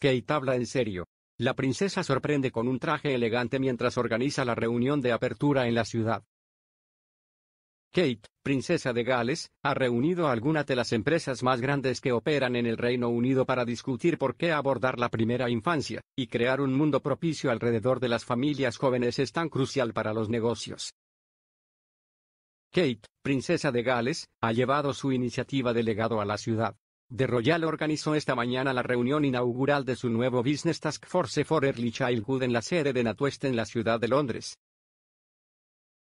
Kate habla en serio. La princesa sorprende con un traje elegante mientras organiza la reunión de apertura en la ciudad. Kate, princesa de Gales, ha reunido a algunas de las empresas más grandes que operan en el Reino Unido para discutir por qué abordar la primera infancia, y crear un mundo propicio alrededor de las familias jóvenes es tan crucial para los negocios. Kate, princesa de Gales, ha llevado su iniciativa de legado a la ciudad, The Royal organizó esta mañana la reunión inaugural de su nuevo Business Task Force for Early Childhood en la sede de Natwest en la ciudad de Londres.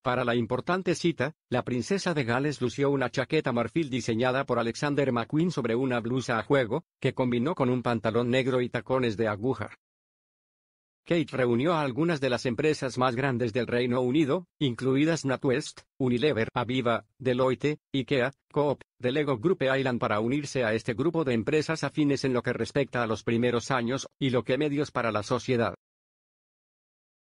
Para la importante cita, la princesa de Gales lució una chaqueta marfil diseñada por Alexander McQueen sobre una blusa a juego, que combinó con un pantalón negro y tacones de aguja. Kate reunió a algunas de las empresas más grandes del Reino Unido, incluidas NatWest, Unilever, Aviva, Deloitte, IKEA, Coop, The Lego Group Island para unirse a este grupo de empresas afines en lo que respecta a los primeros años y lo que medios para la sociedad.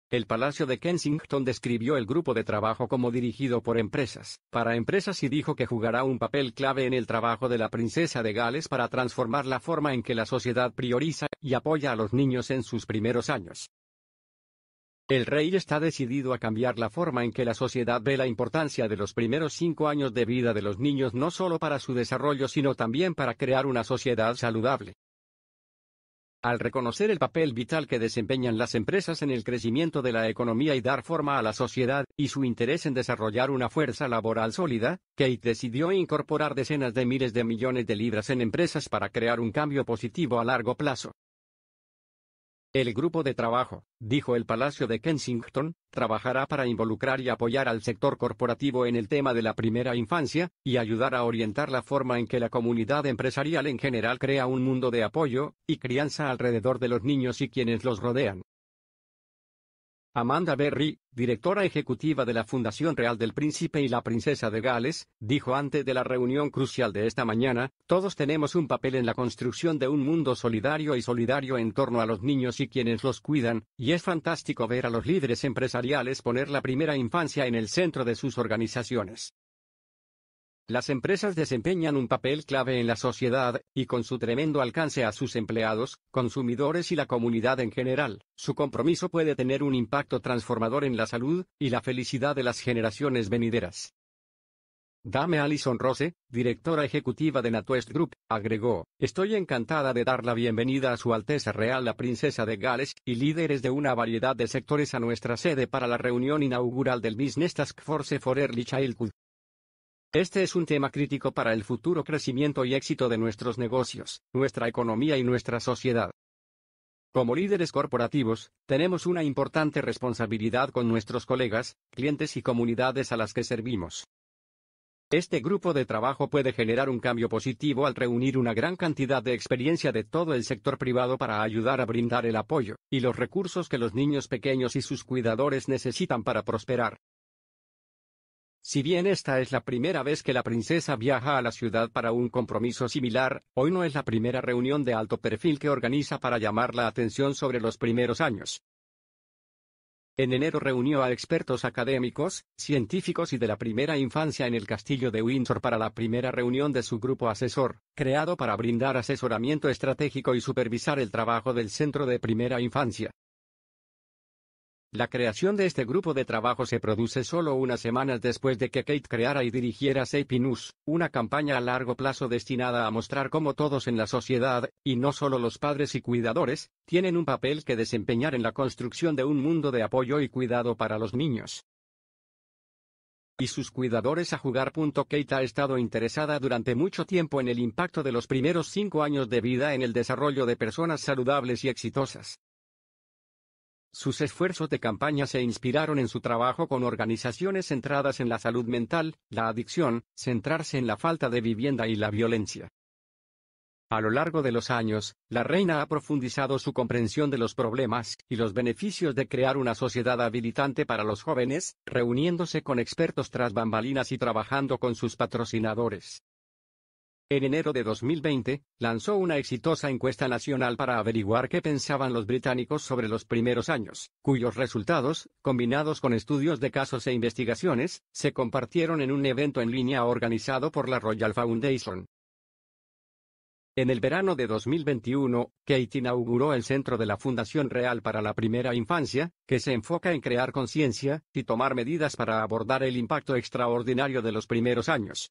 El Palacio de Kensington describió el grupo de trabajo como dirigido por empresas, para empresas y dijo que jugará un papel clave en el trabajo de la princesa de Gales para transformar la forma en que la sociedad prioriza y apoya a los niños en sus primeros años. El rey está decidido a cambiar la forma en que la sociedad ve la importancia de los primeros cinco años de vida de los niños no solo para su desarrollo sino también para crear una sociedad saludable. Al reconocer el papel vital que desempeñan las empresas en el crecimiento de la economía y dar forma a la sociedad, y su interés en desarrollar una fuerza laboral sólida, Kate decidió incorporar decenas de miles de millones de libras en empresas para crear un cambio positivo a largo plazo. El grupo de trabajo, dijo el Palacio de Kensington, trabajará para involucrar y apoyar al sector corporativo en el tema de la primera infancia, y ayudar a orientar la forma en que la comunidad empresarial en general crea un mundo de apoyo y crianza alrededor de los niños y quienes los rodean. Amanda Berry, directora ejecutiva de la Fundación Real del Príncipe y la Princesa de Gales, dijo antes de la reunión crucial de esta mañana, todos tenemos un papel en la construcción de un mundo solidario y solidario en torno a los niños y quienes los cuidan, y es fantástico ver a los líderes empresariales poner la primera infancia en el centro de sus organizaciones. Las empresas desempeñan un papel clave en la sociedad, y con su tremendo alcance a sus empleados, consumidores y la comunidad en general, su compromiso puede tener un impacto transformador en la salud y la felicidad de las generaciones venideras. Dame Alison Rose, directora ejecutiva de NatWest Group, agregó, Estoy encantada de dar la bienvenida a Su Alteza Real la Princesa de Gales y líderes de una variedad de sectores a nuestra sede para la reunión inaugural del Business Task Force for Early Childhood, este es un tema crítico para el futuro crecimiento y éxito de nuestros negocios, nuestra economía y nuestra sociedad. Como líderes corporativos, tenemos una importante responsabilidad con nuestros colegas, clientes y comunidades a las que servimos. Este grupo de trabajo puede generar un cambio positivo al reunir una gran cantidad de experiencia de todo el sector privado para ayudar a brindar el apoyo y los recursos que los niños pequeños y sus cuidadores necesitan para prosperar. Si bien esta es la primera vez que la princesa viaja a la ciudad para un compromiso similar, hoy no es la primera reunión de alto perfil que organiza para llamar la atención sobre los primeros años. En enero reunió a expertos académicos, científicos y de la primera infancia en el castillo de Windsor para la primera reunión de su grupo asesor, creado para brindar asesoramiento estratégico y supervisar el trabajo del centro de primera infancia. La creación de este grupo de trabajo se produce solo unas semanas después de que Kate creara y dirigiera Sapinus, una campaña a largo plazo destinada a mostrar cómo todos en la sociedad, y no solo los padres y cuidadores, tienen un papel que desempeñar en la construcción de un mundo de apoyo y cuidado para los niños y sus cuidadores a jugar. Kate ha estado interesada durante mucho tiempo en el impacto de los primeros cinco años de vida en el desarrollo de personas saludables y exitosas. Sus esfuerzos de campaña se inspiraron en su trabajo con organizaciones centradas en la salud mental, la adicción, centrarse en la falta de vivienda y la violencia. A lo largo de los años, la reina ha profundizado su comprensión de los problemas y los beneficios de crear una sociedad habilitante para los jóvenes, reuniéndose con expertos tras bambalinas y trabajando con sus patrocinadores. En enero de 2020, lanzó una exitosa encuesta nacional para averiguar qué pensaban los británicos sobre los primeros años, cuyos resultados, combinados con estudios de casos e investigaciones, se compartieron en un evento en línea organizado por la Royal Foundation. En el verano de 2021, Kate inauguró el Centro de la Fundación Real para la Primera Infancia, que se enfoca en crear conciencia y tomar medidas para abordar el impacto extraordinario de los primeros años,